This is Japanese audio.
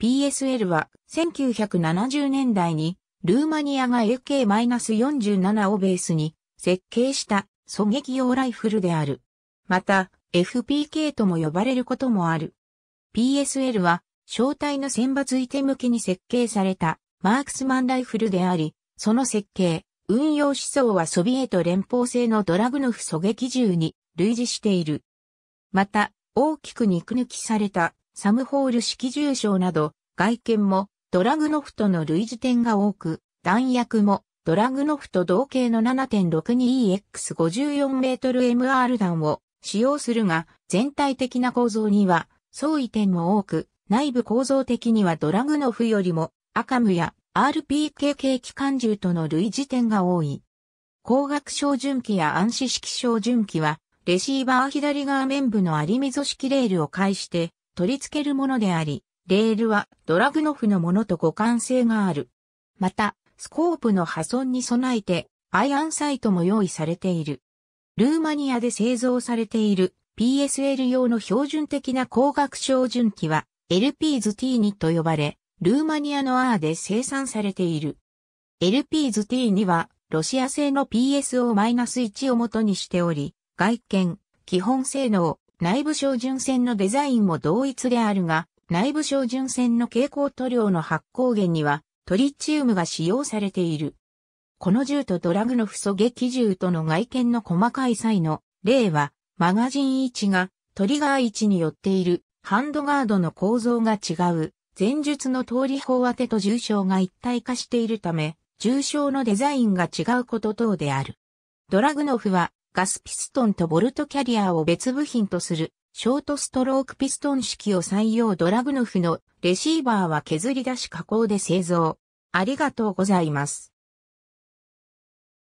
PSL は1970年代にルーマニアが AK-47 をベースに設計した狙撃用ライフルである。また FPK とも呼ばれることもある。PSL は小隊の選抜いて向きに設計されたマークスマンライフルであり、その設計、運用思想はソビエト連邦製のドラグノフ狙撃銃に類似している。また、大きく肉抜きされたサムホール式重症など、外見もドラグノフとの類似点が多く、弾薬もドラグノフと同型の 7.62EX54mMR 弾を使用するが、全体的な構造には相違点も多く、内部構造的にはドラグノフよりもアカムや RPKK 機関銃との類似点が多い。光学照準器や暗視式照準器は、レシーバー左側面部のアリミゾ式レールを介して、取り付けるものであり、レールはドラグノフのものと互換性がある。また、スコープの破損に備えて、アイアンサイトも用意されている。ルーマニアで製造されている PSL 用の標準的な光学照準器は LP ズ T2 と呼ばれ、ルーマニアの R で生産されている。LP ズ T2 はロシア製の PSO-1 を元にしており、外見、基本性能、内部照準線のデザインも同一であるが、内部照準線の蛍光塗料の発光源にはトリチウムが使用されている。この銃とドラグノフ狙撃銃との外見の細かい際の例は、マガジン位置がトリガー位置によっているハンドガードの構造が違う。前述の通り砲当てと重傷が一体化しているため、重傷のデザインが違うこと等である。ドラグノフはガスピストンとボルトキャリアを別部品とする、ショートストロークピストン式を採用ドラグノフのレシーバーは削り出し加工で製造。ありがとうございます。